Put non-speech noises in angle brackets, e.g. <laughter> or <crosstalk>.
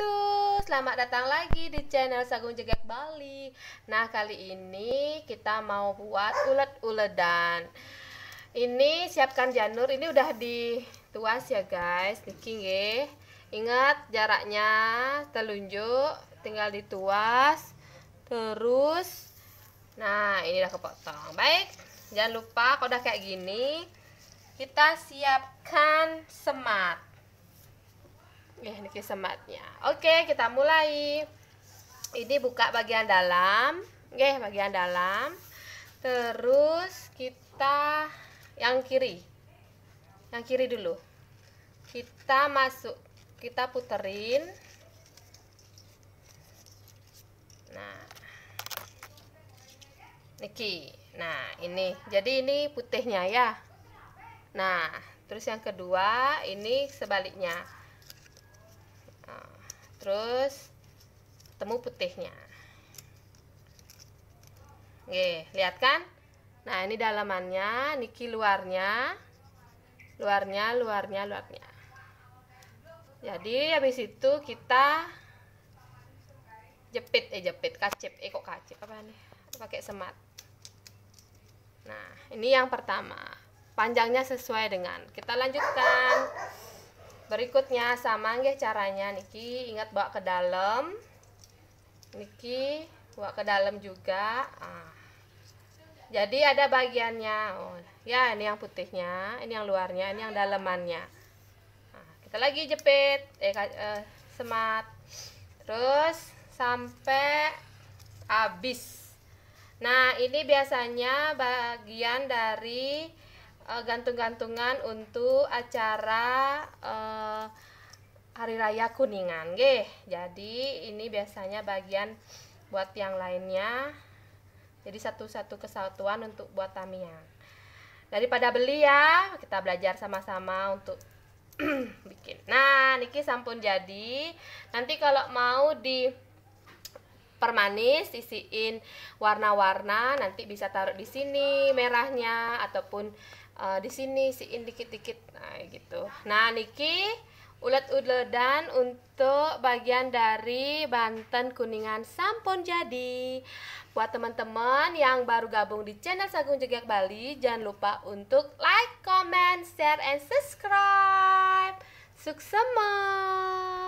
Satu, gitu. selamat datang lagi di channel Sagung Jegak Bali. Nah, kali ini kita mau buat ulet-uledan. Ini siapkan janur, ini udah dituas ya guys, niki nggih. Ya. Ingat jaraknya telunjuk, tinggal dituas. Terus nah, ini udah kepotong. Baik, jangan lupa kalau udah kayak gini kita siapkan semat Nih, ini sematnya. Oke, kita mulai. Ini buka bagian dalam. Oke, bagian dalam. Terus kita yang kiri. Yang kiri dulu. Kita masuk, kita puterin. Nah. Niki. Nah, ini. Jadi ini putihnya ya. Nah, terus yang kedua ini sebaliknya terus temu putihnya Oke, lihat kan nah ini dalamannya niki luarnya luarnya luarnya luarnya jadi habis itu kita jepit eh jepit kacip eh kok kacip apa nih pakai semat nah ini yang pertama panjangnya sesuai dengan kita lanjutkan berikutnya sama nggih caranya niki ingat bawa ke dalam niki bawa ke dalam juga ah. jadi ada bagiannya oh ya ini yang putihnya ini yang luarnya ini yang dalemannya nah, kita lagi jepit eh, eh semat terus sampai habis nah ini biasanya bagian dari uh, gantung-gantungan untuk acara uh, hari raya kuningan Gih. jadi ini biasanya bagian buat yang lainnya jadi satu-satu kesatuan untuk buat tamiang daripada beli ya kita belajar sama-sama untuk <clears throat> bikin nah niki sampun jadi nanti kalau mau di permanis isiin warna-warna nanti bisa taruh di sini merahnya ataupun uh, di sini siin dikit-dikit nah gitu nah niki ulet-uledan untuk bagian dari Banten Kuningan sampun jadi buat teman-teman yang baru gabung di channel Sagung Jegak Bali jangan lupa untuk like, comment, share, and subscribe sukses